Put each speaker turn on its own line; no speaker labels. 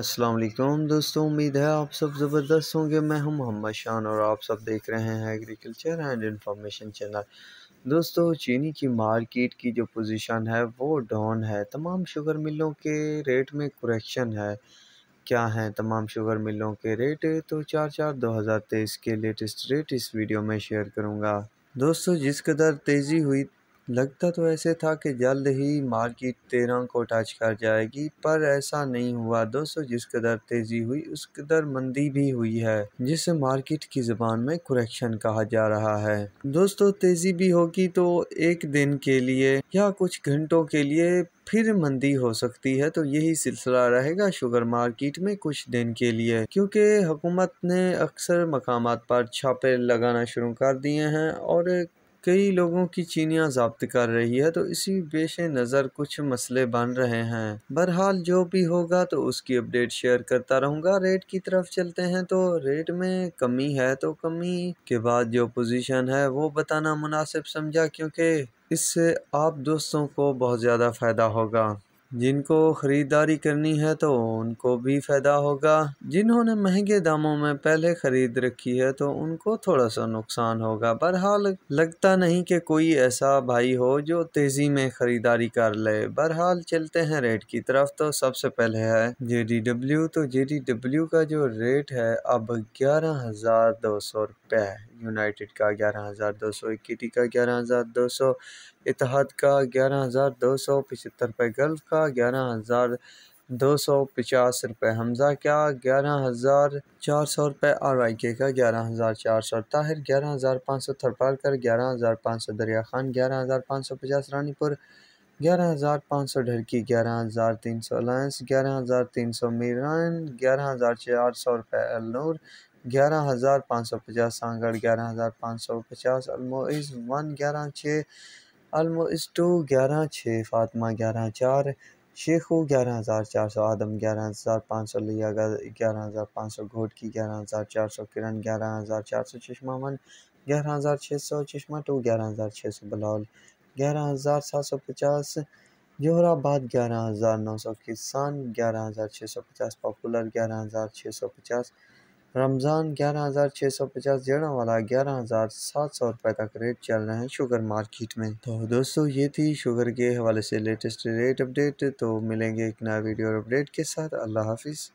अस्सलाम वालेकुम दोस्तों उम्मीद है आप सब ज़बरदस्त होंगे मैं हूं मोहम्मद शान और आप सब देख रहे हैं एग्रीकल्चर एंड इंफॉर्मेशन चैनल दोस्तों चीनी की मार्केट की जो पोजीशन है वो डाउन है तमाम शुगर मिलों के रेट में करेक्शन है क्या हैं तमाम शुगर मिलों के रेट तो चार चार दो हज़ार तेईस के लेटेस्ट रेट इस वीडियो में शेयर करूँगा दोस्तों जिस कदर तेज़ी हुई लगता तो ऐसे था कि जल्द ही मार्केट तेरह को टच कर जाएगी पर ऐसा नहीं हुआ दोस्तों जिस कदर तेज़ी हुई उस कदर मंदी भी हुई है जिसे मार्केट की ज़बान में कुरेक्शन कहा जा रहा है दोस्तों तेज़ी भी होगी तो एक दिन के लिए या कुछ घंटों के लिए फिर मंदी हो सकती है तो यही सिलसिला रहेगा शुगर मार्केट में कुछ दिन के लिए क्योंकि हुकूमत ने अक्सर मकाम पर छापे लगाना शुरू कर दिए हैं और कई लोगों की चीनियाँ जब्त कर रही है तो इसी पेश नज़र कुछ मसले बन रहे हैं बहरहाल जो भी होगा तो उसकी अपडेट शेयर करता रहूँगा रेट की तरफ चलते हैं तो रेट में कमी है तो कमी के बाद जो पोजीशन है वो बताना मुनासिब समझा क्योंकि इससे आप दोस्तों को बहुत ज़्यादा फ़ायदा होगा जिनको ख़रीदारी करनी है तो उनको भी फ़ायदा होगा जिन्होंने महंगे दामों में पहले ख़रीद रखी है तो उनको थोड़ा सा नुकसान होगा बहरहाल लगता नहीं कि कोई ऐसा भाई हो जो तेज़ी में ख़रीदारी कर ले बहरहाल चलते हैं रेट की तरफ तो सबसे पहले है जे तो जे का जो रेट है अब ग्यारह हज़ार दो सौ रुपये है यूनाइटेड का ग्यारह हज़ार दो सौ इक्विटी का ग्यारह हज़ार दो सौ इतिहाद का ग्यारह हज़ार दो सौ पचहत्तर रुपये गल्फ का ग्यारह हज़ार दो सौ पचास रुपये हमजा का ग्यारह हज़ार चार सौ रुपये आर वाई के का ग्यारह हज़ार चार सौ ताहिर ग्यारह हज़ार पाँच सौ थरपालकर ग्यारह हज़ार पाँच सौ दरिया खान ग्यारह हज़ार पाँच सौ पचास रानीपुर ग्यारह हज़ार पाँच सौ ढरकी ग्यारह हज़ार तीन सौ अलायंस ग्यारह हज़ार तीन सौ मीरान ग्यारह हज़ार चार सौ रुपये अलनूर ग्यारह हज़ार पाँच सौ पचास सांगड़ ग्यारह हज़ार पाँच सौ पचास अलमोइज़ वन ग्यारह छः अलमोइज़ टू ग्यारह छः फातमा ग्यारह चार शेखू ग्यारह हज़ार चार सौ आदम ग्यारह हज़ार पाँच सौ लिया ग्यारह हज़ार पाँच सौ घोटकी ग्यारह हज़ार चार सौ किरण ग्यारह हज़ार चार सौ चश्मा मन ग्यारह हज़ार छः सौ चश्मा टू ग्यारह हज़ार छः सौ बलौल ग्यारह हज़ार सात सौ पचास जोहराबाद ग्यारह हज़ार नौ सौ किसान ग्यारह हज़ार छः सौ पचास पॉपुलर ग्यारह हज़ार छः सौ पचास रमज़ान ग्यारह हज़ार छः सौ पचास जड़ा वाला ग्यारह हज़ार सात सौ रुपये तक रेट चल रहे हैं शुगर मार्केट में तो दोस्तों ये थी शुगर के हवाले से लेटेस्ट रेट अपडेट तो मिलेंगे एक नया वीडियो और अपडेट के साथ अल्लाह हाफिज़